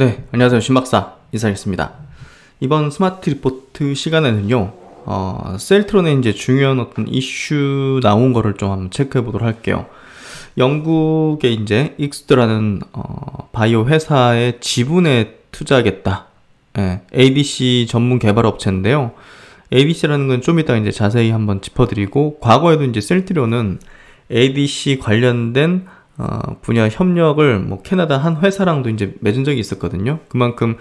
네, 안녕하세요. 신박사 인사하겠습니다 이번 스마트 리포트 시간에는요, 어, 셀트론의 이제 중요한 어떤 이슈 나온 거를 좀 한번 체크해 보도록 할게요. 영국의 이제 익스트라는 어, 바이오 회사의 지분에 투자하겠다. 예, ADC 전문 개발 업체인데요. ADC라는 건 좀 이따 이제 자세히 한번 짚어드리고, 과거에도 이제 셀트론은 ADC 관련된 어, 분야 협력을 뭐 캐나다 한 회사랑도 이제 맺은 적이 있었거든요. 그만큼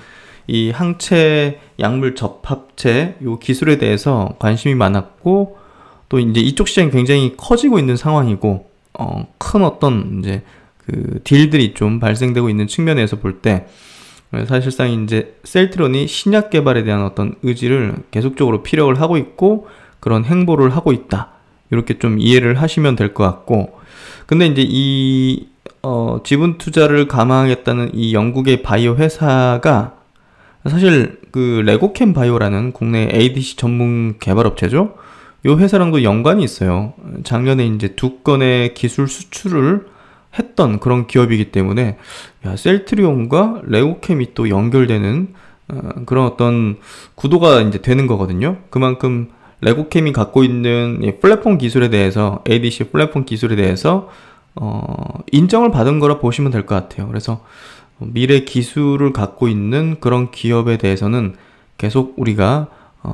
이 항체 약물 접합체 요 기술에 대해서 관심이 많았고 또 이제 이쪽 시장이 굉장히 커지고 있는 상황이고 어, 큰 어떤 이제 그 딜들이 좀 발생되고 있는 측면에서 볼 때 사실상 이제 셀트론이 신약 개발에 대한 어떤 의지를 계속적으로 피력을 하고 있고 그런 행보를 하고 있다 이렇게 좀 이해를 하시면 될 것 같고 근데 이제 이 어, 지분 투자를 감안하겠다는이 영국의 바이오 회사가 사실 그 레고캠 바이오라는 국내 ADC 전문 개발 업체죠. 요 회사랑도 연관이 있어요. 작년에 이제 두 건의 기술 수출을 했던 그런 기업이기 때문에 야, 셀트리온과 레고캠이 또 연결되는 어, 그런 어떤 구도가 이제 되는 거거든요. 그만큼 레고캠이 갖고 있는 플랫폼 기술에 대해서 ADC 플랫폼 기술에 대해서 어, 인정을 받은 거라 보시면 될 것 같아요. 그래서 미래 기술을 갖고 있는 그런 기업에 대해서는 계속 우리가 어,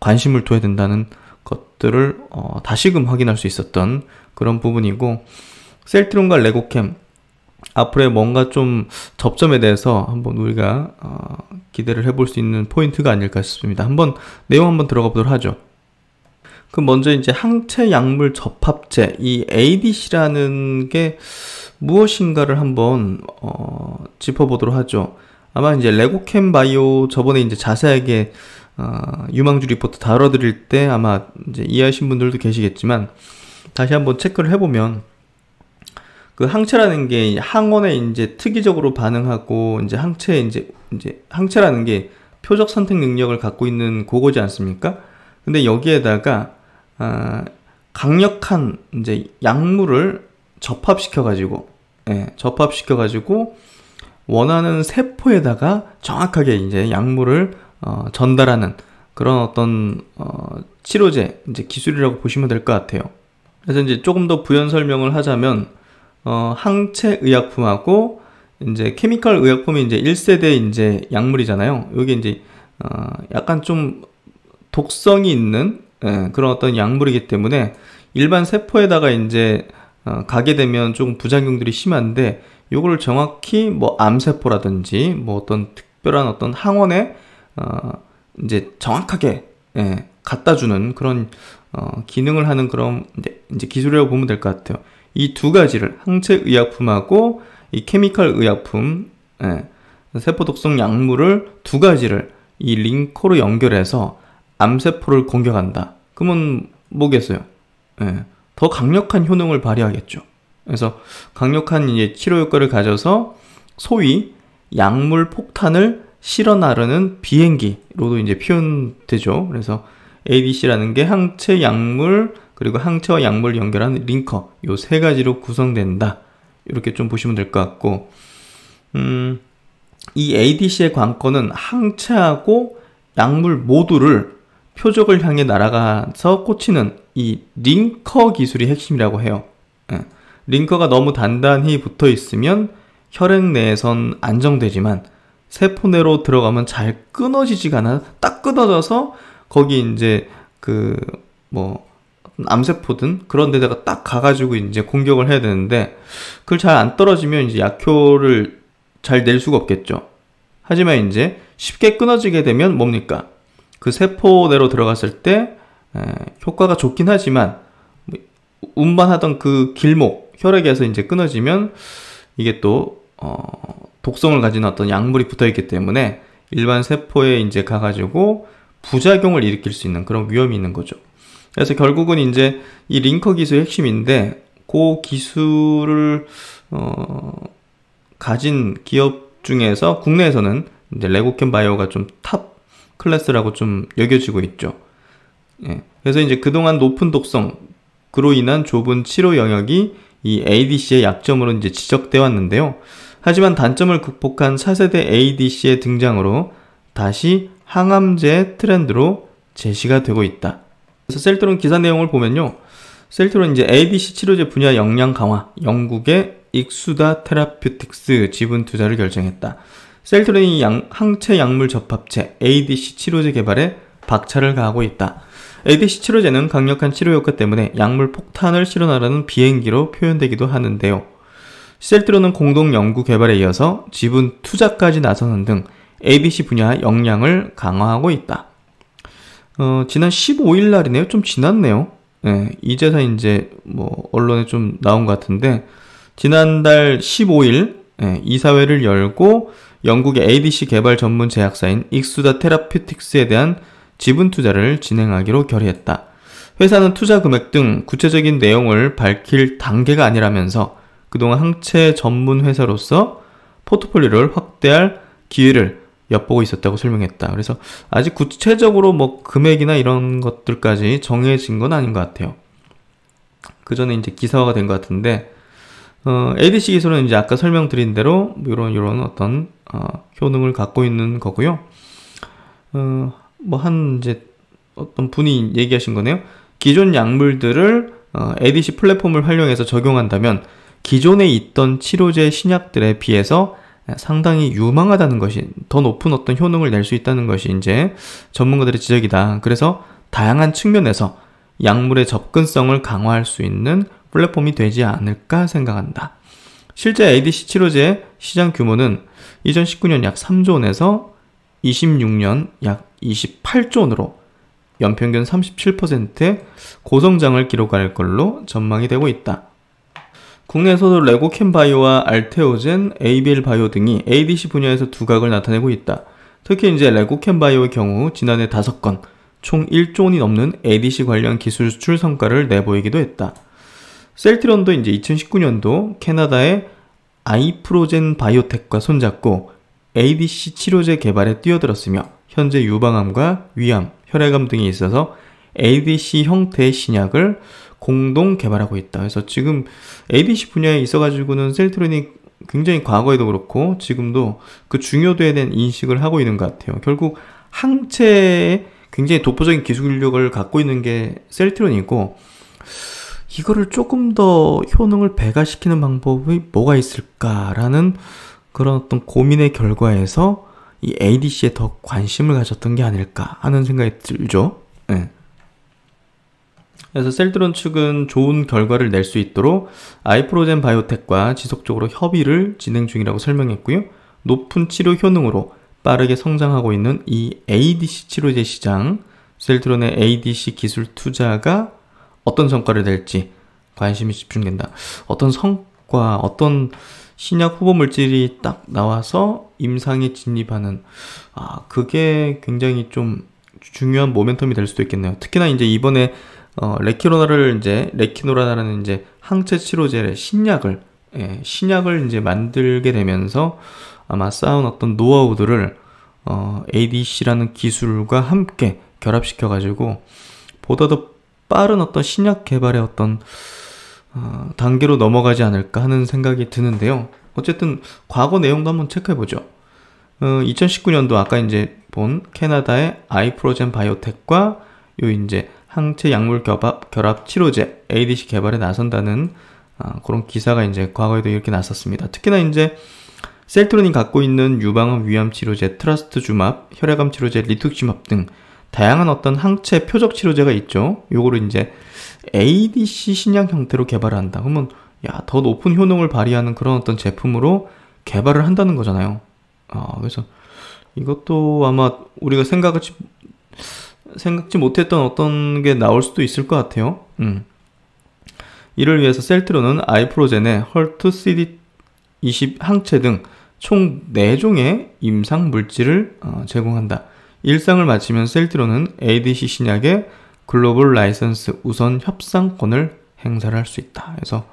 관심을 둬야 된다는 것들을 어, 다시금 확인할 수 있었던 그런 부분이고 셀트론과 레고캠 앞으로의 뭔가 좀 접점에 대해서 한번 우리가 어, 기대를 해볼 수 있는 포인트가 아닐까 싶습니다. 한번 내용 한번 들어가 보도록 하죠. 그 먼저 이제 항체 약물 접합체 이 ADC라는 게 무엇인가를 한번 어, 짚어보도록 하죠. 아마 이제 레고캠 바이오 저번에 이제 자세하게 어, 유망주 리포트 다뤄드릴 때 아마 이제 이해하신 분들도 계시겠지만 다시 한번 체크를 해보면 그 항체라는 게 항원에 이제 특이적으로 반응하고 이제 항체 이제 이제 항체라는 게 표적 선택 능력을 갖고 있는 고거지 않습니까? 근데 여기에다가 아, 강력한 이제 약물을 접합시켜 가지고 예, 접합시켜 가지고 원하는 세포에다가 정확하게 이제 약물을 어, 전달하는 그런 어떤 어, 치료제 이제 기술이라고 보시면 될 것 같아요. 그래서 이제 조금 더 부연 설명을 하자면 어, 항체 의약품하고 이제 케미컬 의약품이 이제 1세대 이제 약물이잖아요. 여기 이제 어, 약간 좀 독성이 있는 예, 그런 어떤 약물이기 때문에 일반 세포에다가 이제 어, 가게 되면 조금 부작용들이 심한데 요거를 정확히 뭐 암세포라든지 뭐 어떤 특별한 어떤 항원에 어, 이제 정확하게 예, 갖다 주는 그런 어, 기능을 하는 그런 이제, 이제 기술이라고 보면 될 것 같아요. 이두 가지를 항체 의약품하고 이 케미컬 의약품 예, 세포 독성 약물을 두 가지를 이 링커로 연결해서 암세포를 공격한다. 그러면 뭐겠어요? 예, 더 강력한 효능을 발휘하겠죠. 그래서 강력한 이제 치료 효과를 가져서 소위 약물 폭탄을 실어 나르는 비행기로도 이제 표현되죠. 그래서 ADC라는 게 항체 약물 그리고 항체와 약물 연결한 링커 요 세 가지로 구성된다. 이렇게 좀 보시면 될 것 같고 음, 이 ADC의 관건은 항체하고 약물 모두를 표적을 향해 날아가서 꽂히는 이 링커 기술이 핵심이라고 해요. 예. 링커가 너무 단단히 붙어 있으면 혈액 내에선 안정되지만 세포 내로 들어가면 잘 끊어지지가 않아 딱 끊어져서 거기 이제 그뭐 암세포든 그런 데다가 딱 가가지고 이제 공격을 해야 되는데 그걸 잘 안 떨어지면 이제 약효를 잘 낼 수가 없겠죠. 하지만 이제 쉽게 끊어지게 되면 뭡니까? 그 세포 내로 들어갔을 때 효과가 좋긴 하지만 운반하던 그 길목 혈액에서 이제 끊어지면 이게 또 어, 독성을 가진 어떤 약물이 붙어 있기 때문에 일반 세포에 이제 가가지고 부작용을 일으킬 수 있는 그런 위험이 있는 거죠. 그래서 결국은 이제 이 링커 기술의 핵심인데 그 기술을 어, 가진 기업 중에서 국내에서는 이제 레고캠 바이오가 좀 탑 클래스라고 좀 여겨지고 있죠. 예. 그래서 이제 그동안 높은 독성 그로 인한 좁은 치료 영역이 이 ADC의 약점으로 이제 지적되어 왔는데요. 하지만 단점을 극복한 차세대 ADC의 등장으로 다시 항암제 트렌드로 제시가 되고 있다. 그래서 셀트론 기사 내용을 보면요. 셀트론 이제 ABC 치료제 분야 역량 강화, 영국의 익수다 테라퓨틱스 지분 투자를 결정했다. 셀트론이 양, 항체 약물 접합체 ADC 치료제 개발에 박차를 가하고 있다. ADC 치료제는 강력한 치료 효과 때문에 약물 폭탄을 실어나라는 비행기로 표현되기도 하는데요. 셀트론은 공동 연구 개발에 이어서 지분 투자까지 나서는 등 ABC 분야 역량을 강화하고 있다. 어, 지난 15일 날이네요. 좀 지났네요. 예, 이제서 이제 뭐 언론에 좀 나온 것 같은데 지난달 15일 예, 이사회를 열고 영국의 ADC 개발 전문 제약사인 익수다 테라퓨틱스에 대한 지분 투자를 진행하기로 결의했다. 회사는 투자 금액 등 구체적인 내용을 밝힐 단계가 아니라면서 그동안 항체 전문 회사로서 포트폴리오를 확대할 기회를 엿보고 있었다고 설명했다. 그래서 아직 구체적으로 뭐 금액이나 이런 것들까지 정해진 건 아닌 것 같아요. 그 전에 이제 기사화가 된 것 같은데 어, ADC 기술은 이제 아까 설명드린 대로 이런 이런 어떤 어, 효능을 갖고 있는 거고요. 어, 뭐한 이제 어떤 분이 얘기하신 거네요. 기존 약물들을 어, ADC 플랫폼을 활용해서 적용한다면 기존에 있던 치료제 신약들에 비해서 예, 상당히 유망하다는 것이 더 높은 어떤 효능을 낼 수 있다는 것이 이제 전문가들의 지적이다. 그래서 다양한 측면에서 약물의 접근성을 강화할 수 있는 플랫폼이 되지 않을까 생각한다. 실제 ADC 치료제 시장 규모는 2019년 약 3조 원에서 26년 약 28조 원으로 연평균 37%의 고성장을 기록할 걸로 전망이 되고 있다. 국내에서도 레고캠바이오와 알테오젠, ABL바이오 등이 ADC 분야에서 두각을 나타내고 있다. 특히 이제 레고캠바이오의 경우 지난해 5건, 총 1조 원이 넘는 ADC 관련 기술 수출 성과를 내보이기도 했다. 셀트론도 이제 2019년도 캐나다의 아이프로젠 바이오텍과 손잡고 ADC 치료제 개발에 뛰어들었으며 현재 유방암과 위암, 혈액암 등에 있어서 ADC 형태의 신약을 공동 개발하고 있다. 그래서 지금 ABC 분야에 있어가지고는 셀트론이 굉장히 과거에도 그렇고 지금도 그 중요도에 대한 인식을 하고 있는 것 같아요. 결국 항체에 굉장히 독보적인 기술력을 갖고 있는 게 셀트론이고 이거를 조금 더 효능을 배가시키는 방법이 뭐가 있을까라는 그런 어떤 고민의 결과에서 이 ADC에 더 관심을 가졌던 게 아닐까 하는 생각이 들죠. 네. 그래서 셀드론 측은 좋은 결과를 낼 수 있도록 아이프로젠 바이오텍과 지속적으로 협의를 진행 중이라고 설명했고요. 높은 치료 효능으로 빠르게 성장하고 있는 이 ADC 치료제 시장, 셀트론의 ADC 기술 투자가 어떤 성과를 낼지 관심이 집중된다. 어떤 성과, 어떤 신약 후보 물질이 딱 나와서 임상에 진입하는, 아, 그게 굉장히 좀 중요한 모멘텀이 될 수도 있겠네요. 특히나 이제 이번에 어, 레키노라를 이제 레키노라는 라 이제 항체 치료제 신약을 예, 신약을 이제 만들게 되면서 아마 쌓은 어떤 노하우들을 어, ADC라는 기술과 함께 결합시켜 가지고 보다 더 빠른 어떤 신약 개발의 어떤 어, 단계로 넘어가지 않을까 하는 생각이 드는데요. 어쨌든 과거 내용도 한번 체크해 보죠. 어, 2019년도 아까 이제 본 캐나다의 아이프로젠 바이오텍과 요 이제 항체 약물 결합, 결합 치료제 ADC 개발에 나선다는 아, 그런 기사가 이제 과거에도 이렇게 났었습니다. 특히나 이제 셀트론이 갖고 있는 유방암 위암 치료제 트라스트주맙, 혈액암 치료제 리툭주맙 등 다양한 어떤 항체 표적 치료제가 있죠. 요거를 이제 ADC 신약 형태로 개발을 한다. 그러면 야, 더 높은 효능을 발휘하는 그런 어떤 제품으로 개발을 한다는 거잖아요. 아, 그래서 이것도 아마 우리가 생각을 생각지 못했던 어떤 게 나올 수도 있을 것 같아요. 음. 이를 위해서 셀트로는 아이프로젠의 헐트 CD20 항체 등 총 4종의 임상 물질을 어, 제공한다. 일상을 마치면 셀트로는 ADC 신약의 글로벌 라이선스 우선 협상권을 행사를 할 수 있다. 그래서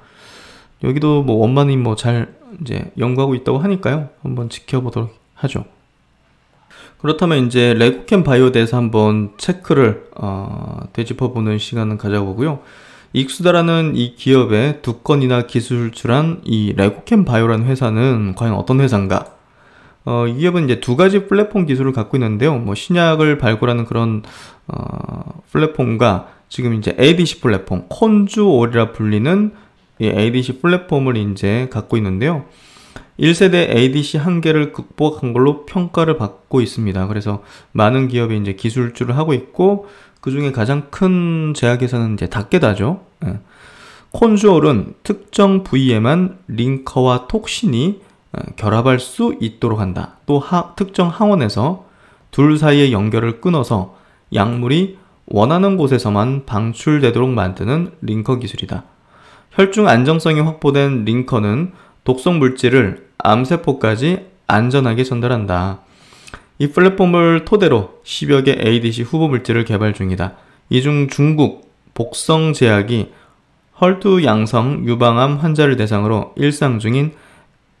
여기도 뭐 원만히 뭐잘 이제 연구하고 있다고 하니까요. 한번 지켜보도록 하죠. 그렇다면 이제 레고캠 바이오에 대해서 한번 체크를 어, 되짚어보는 시간을 가져보고요. 익수다라는 이 기업의 두 건이나 기술출한 이 레고캠 바이오라는 회사는 과연 어떤 회사인가? 어, 이 기업은 이제 두 가지 플랫폼 기술을 갖고 있는데요. 뭐 신약을 발굴하는 그런 어, 플랫폼과 지금 이제 ADC 플랫폼, 콘주올이라 불리는 이 ADC 플랫폼을 이제 갖고 있는데요. 1세대 ADC 한계를 극복한 걸로 평가를 받고 있습니다. 그래서 많은 기업이 이제 기술주를 하고 있고 그 중에 가장 큰 제약회사는 이제 닥게다죠. 예. 콘주얼은 특정 부위에만 링커와 톡신이 어, 결합할 수 있도록 한다. 또 하, 특정 항원에서 둘 사이의 연결을 끊어서 약물이 원하는 곳에서만 방출되도록 만드는 링커 기술이다. 혈중 안정성이 확보된 링커는 독성 물질을 암세포까지 안전하게 전달한다. 이 플랫폼을 토대로 10여 개 ADC 후보 물질을 개발 중이다. 이 중 중국 복성제약이 헐투 양성 유방암 환자를 대상으로 일상 중인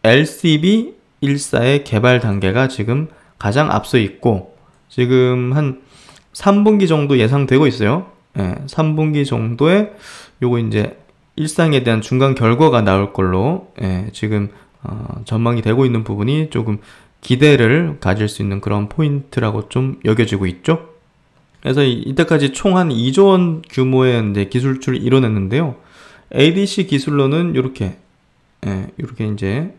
LCB14의 개발 단계가 지금 가장 앞서 있고 지금 한 3분기 정도 예상되고 있어요. 예, 3분기 정도에 요거 이제 일상에 대한 중간 결과가 나올 걸로 예, 지금 어, 전망이 되고 있는 부분이 조금 기대를 가질 수 있는 그런 포인트라고 좀 여겨지고 있죠. 그래서 이때까지 총 한 2조 원 규모의 이제 기술출 이뤄냈는데요. ADC 기술로는 이렇게 예, 이렇게 이제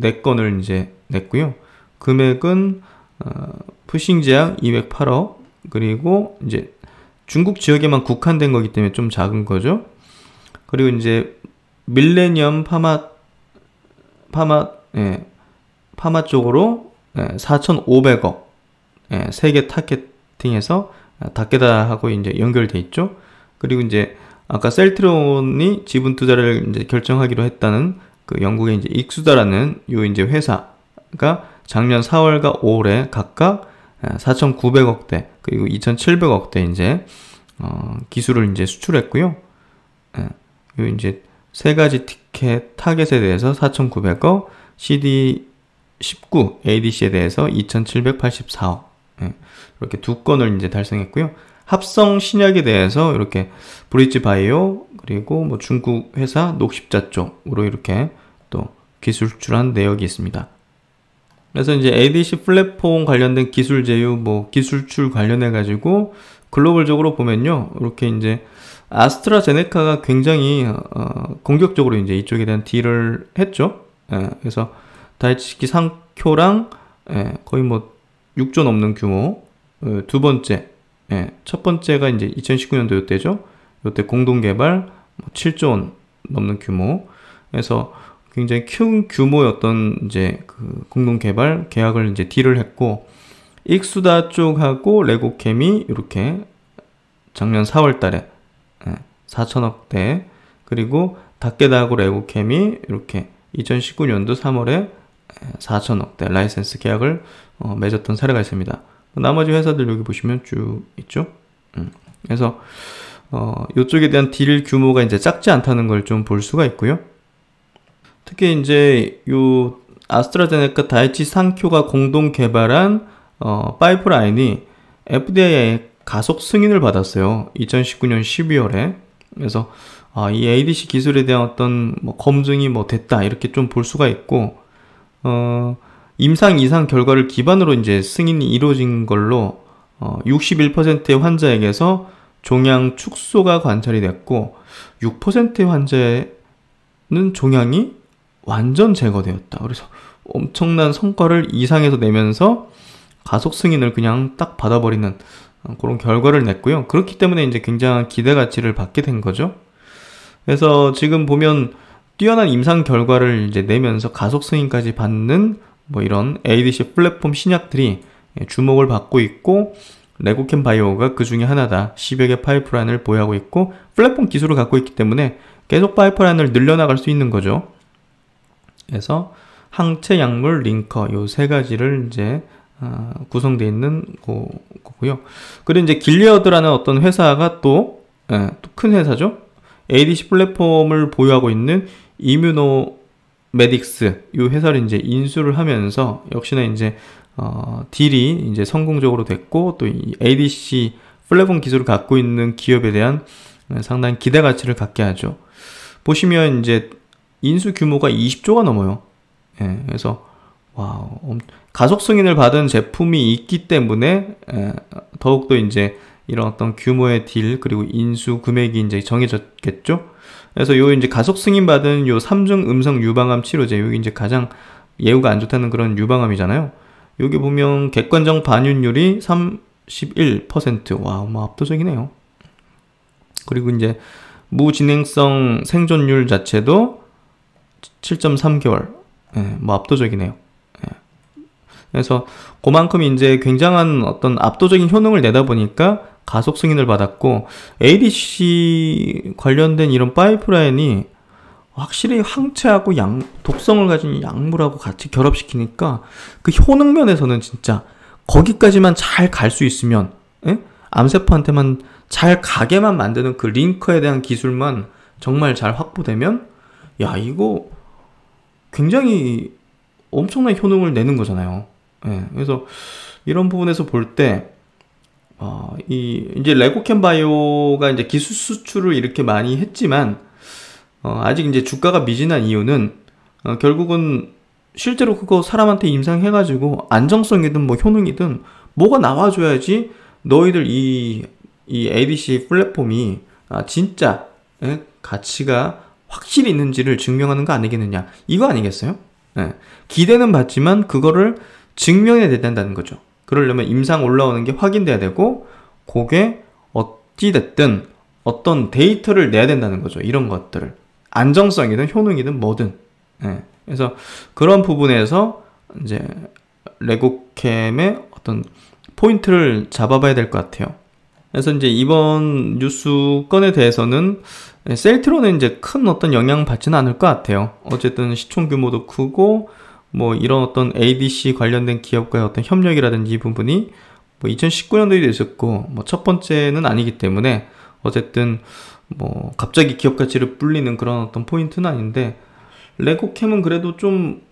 4건을 이제 냈고요. 금액은 어, 푸싱 제약 208억 그리고 이제 중국 지역에만 국한된 거기 때문에 좀 작은 거죠. 그리고 이제 밀레니엄 파마 파마, 예, 파마 쪽으로 예, 4,500억, 예, 세계 타겟팅에서 아, 다케다하고 이제 연결돼 있죠. 그리고 이제 아까 셀트론이 지분 투자를 이제 결정하기로 했다는 그 영국의 이제 익수다라는 요 이제 회사가 작년 4월과 5월에 각각 4,900억대 예, 그리고 2,700억대 이제 어, 기술을 이제 수출했고요. 예, 요 이제 세 가지 티켓 타겟에 대해서 4,900억, CD19 ADC에 대해서 2,784억. 예, 이렇게 두 건을 이제 달성했고요. 합성 신약에 대해서 이렇게 브릿지 바이오 그리고 뭐 중국 회사 녹십자 쪽으로 이렇게 또 기술출한 내역이 있습니다. 그래서 이제 ADC 플랫폼 관련된 기술 제휴, 뭐 기술출 관련해 가지고 글로벌적으로 보면요, 이렇게 이제 아스트라제네카가 굉장히 어, 어, 공격적으로 이제 이쪽에 대한 딜을 했죠. 예, 그래서 다이치키 상쿄랑 예, 거의 뭐 6조 넘는 규모 예, 두 번째 예, 첫 번째가 이제 2019년도 요때죠. 요때 공동 개발 7조 뭐 원 넘는 규모에서 굉장히 큰 규모의 어 이제 그 공동 개발 계약을 이제 딜을 했고 익수다 쪽하고 레고캠이 이렇게 작년 4월 달에 4천억대 그리고 닥게다하고 레고캠이 이렇게 2019년도 3월에 4천억대 라이센스 계약을 어, 맺었던 사례가 있습니다. 뭐 나머지 회사들 여기 보시면 쭉 있죠. 음. 그래서 어, 이쪽에 대한 딜 규모가 이제 작지 않다는 걸 좀 볼 수가 있고요. 특히 이제 요 아스트라제네카 다이치 상쿄가 공동 개발한 어, 파이프라인이 FDA의 가속 승인을 받았어요. 2019년 12월에. 그래서 아, 이 ADC 기술에 대한 어떤 뭐 검증이 뭐 됐다 이렇게 좀 볼 수가 있고 어, 임상 이상 결과를 기반으로 이제 승인이 이루어진 걸로 어, 61%의 환자에게서 종양 축소가 관찰이 됐고 6%의 환자는 종양이 완전 제거되었다. 그래서 엄청난 성과를 이상에서 내면서 가속 승인을 그냥 딱 받아버리는 어, 그런 결과를 냈고요. 그렇기 때문에 이제 굉장한 기대 가치를 받게 된 거죠. 그래서 지금 보면 뛰어난 임상 결과를 이제 내면서 가속 승인까지 받는 뭐 이런 ADC 플랫폼 신약들이 예, 주목을 받고 있고 레고캠 바이오가 그 중에 하나다. 10여 개 파이프라인을 보유하고 있고 플랫폼 기술을 갖고 있기 때문에 계속 파이프라인을 늘려나갈 수 있는 거죠. 그래서 항체 약물 링커 요 세 가지를 이제 어, 아, 구성되어 있는 거, 고요 그리고 이제 길리어드라는 어떤 회사가 또, 예, 큰 회사죠. ADC 플랫폼을 보유하고 있는 이뮤노 메딕스, 이 회사를 이제 인수를 하면서 역시나 이제, 어, 딜이 이제 성공적으로 됐고, 또 이 ADC 플랫폼 기술을 갖고 있는 기업에 대한 어, 상당히 기대 가치를 갖게 하죠. 보시면 이제 인수 규모가 20조가 넘어요. 예, 그래서 와, 가속 승인을 받은 제품이 있기 때문에 더욱더 이제 이런 어떤 규모의 딜 그리고 인수 금액이 이제 정해졌겠죠. 그래서 요 이제 가속 승인 받은 요 3중 음성 유방암 치료제 요게 이제 가장 예후가 안 좋다는 그런 유방암이잖아요. 여기 보면 객관적 반윤율이 31%. 와, 뭐 압도적이네요. 그리고 이제 무진행성 생존율 자체도 7.3개월. 예, 뭐 압도적이네요. 그래서 그만큼 이제 굉장한 어떤 압도적인 효능을 내다 보니까 가속 승인을 받았고 ADC 관련된 이런 파이프라인이 확실히 항체하고 양, 독성을 가진 약물하고 같이 결합시키니까 그 효능 면에서는 진짜 거기까지만 잘 갈 수 있으면 에? 예? 암세포한테만 잘 가게만 만드는 그 링커에 대한 기술만 정말 잘 확보되면 야 이거 굉장히 엄청난 효능을 내는 거잖아요. 예, 그래서 이런 부분에서 볼 때, 어, 이, 이제 레고캔 바이오가 이제 기술 수출을 이렇게 많이 했지만, 어, 아직 이제 주가가 미진한 이유는, 어, 결국은 실제로 그거 사람한테 임상해가지고 안정성이든 뭐 효능이든 뭐가 나와줘야지 너희들 이, 이 ABC 플랫폼이 아, 진짜 예, 가치가 확실히 있는지를 증명하는 거 아니겠느냐. 이거 아니겠어요? 예. 기대는 받지만 그거를 증명해야 된다는 거죠. 그러려면 임상 올라오는 게 확인돼야 되고 그게 어찌됐든 어떤 데이터를 내야 된다는 거죠. 이런 것들을 안정성이든 효능이든 뭐든 예. 그래서 그런 부분에서 이제 레고캠의 어떤 포인트를 잡아봐야 될 것 같아요. 그래서 이제 이번 뉴스 건에 대해서는 셀트론에 이제 큰 어떤 영향 받지는 않을 것 같아요. 어쨌든 시총 규모도 크고 뭐 이런 어떤 ADC 관련된 기업과의 어떤 협력이라든지 이 부분이 뭐 2019년도에도 있었고 뭐 첫 번째는 아니기 때문에 어쨌든 뭐 갑자기 기업 가치를 불리는 그런 어떤 포인트는 아닌데 레고캠은 그래도 좀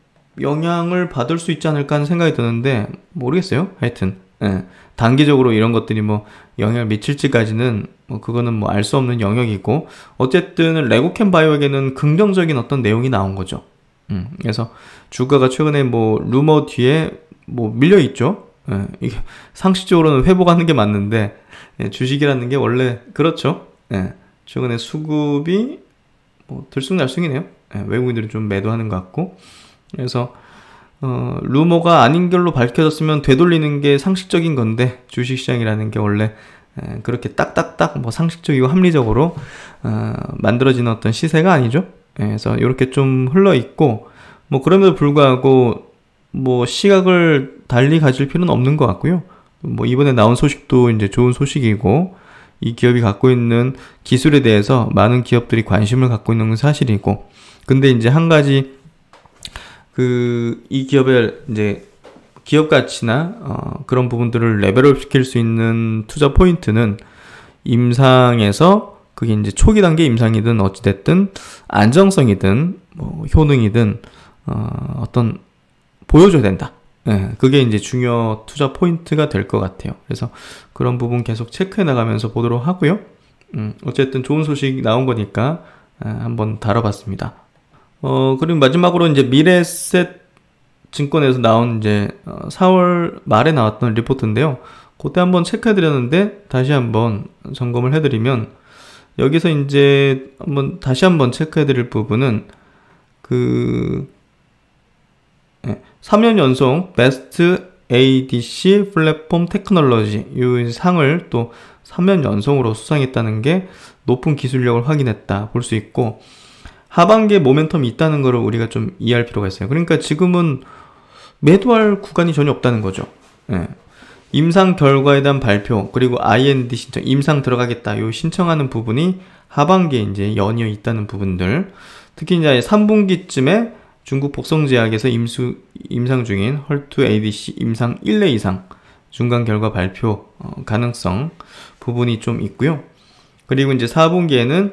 영향을 받을 수 있지 않을까 하는 생각이 드는데 모르겠어요. 하여튼 예. 단기적으로 이런 것들이 뭐 영향을 미칠지까지는 뭐 그거는 뭐 알 수 없는 영역이고 어쨌든 레고캠 바이오에게는 긍정적인 어떤 내용이 나온 거죠. 음, 그래서 주가가 최근에 뭐 루머 뒤에 뭐 밀려 있죠. 예, 이게 상식적으로는 회복하는 게 맞는데 예, 주식이라는 게 원래 그렇죠. 예, 최근에 수급이 뭐 들쑥날쑥이네요. 예, 외국인들이 좀 매도하는 것 같고 그래서 어, 루머가 아닌 걸로 밝혀졌으면 되돌리는 게 상식적인 건데 주식시장이라는 게 원래 예, 그렇게 딱딱딱 뭐 상식적이고 합리적으로 어, 만들어지 어떤 시세가 아니죠. 예, 그래서 이렇게 좀 흘러 있고 뭐 그럼에도 불구하고 뭐 시각을 달리 가질 필요는 없는 것 같고요. 뭐 이번에 나온 소식도 이제 좋은 소식이고 이 기업이 갖고 있는 기술에 대해서 많은 기업들이 관심을 갖고 있는 건 사실이고 근데 이제 한 가지 그 이 기업의 이제 기업 가치나 어 그런 부분들을 레벨업 시킬 수 있는 투자 포인트는 임상에서 그게 이제 초기 단계 임상이든 어찌됐든 안정성이든 뭐 효능이든 어, 어떤 보여줘야 된다. 예, 그게 이제 중요 투자 포인트가 될 것 같아요. 그래서 그런 부분 계속 체크해 나가면서 보도록 하고요. 음, 어쨌든 좋은 소식 나온 거니까 아, 한번 다뤄봤습니다. 어, 그리고 마지막으로 이제 미래셋 증권에서 나온 이제 4월 어, 말에 나왔던 리포트인데요. 그때 한번 체크해 드렸는데 다시 한번 점검을 해 드리면 여기서 이제 한번 다시 한번 체크해 드릴 부분은 그 3년 예, 연속 베스트 ADC 플랫폼 테크놀로지 이 상을 또 3년 연속으로 수상했다는 게 높은 기술력을 확인했다 볼 수 있고 하반기에 모멘텀이 있다는 것을 우리가 좀 이해할 필요가 있어요. 그러니까 지금은 매도할 구간이 전혀 없다는 거죠. 예. 임상 결과에 대한 발표 그리고 IND 신청 임상 들어가겠다 요 신청하는 부분이 하반기에 이제 연이어 있다는 부분들 특히 이제 3분기쯤에 중국 복성제약에서 임수 임상 중인 헐투 ADC 임상 1례 이상 중간 결과 발표 어, 가능성 부분이 좀 있고요. 그리고 이제 4분기에는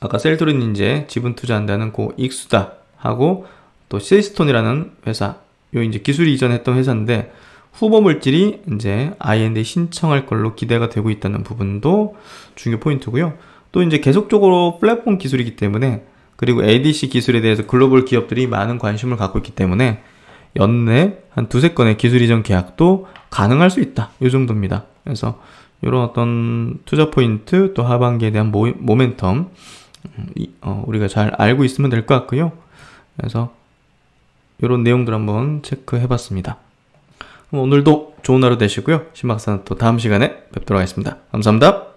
아까 셀토린 이제 지분 투자한다는 고 익수다 하고 또 시스톤이라는 회사 요 이제 기술 이전했던 회사인데 후보 물질이 이제 IND 신청할 걸로 기대가 되고 있다는 부분도 중요 포인트고요. 또 이제 계속적으로 플랫폼 기술이기 때문에 그리고 ADC 기술에 대해서 글로벌 기업들이 많은 관심을 갖고 있기 때문에 연내 한 두세 건의 기술 이전 계약도 가능할 수 있다. 이 정도입니다. 그래서 이런 어떤 투자 포인트 또 하반기에 대한 모, 모멘텀 음, 어, 우리가 잘 알고 있으면 될 것 같고요. 그래서 이런 내용들 한번 체크해 봤습니다. 오늘도 좋은 하루 되시고요. 신박사는 또 다음 시간에 뵙도록 하겠습니다. 감사합니다.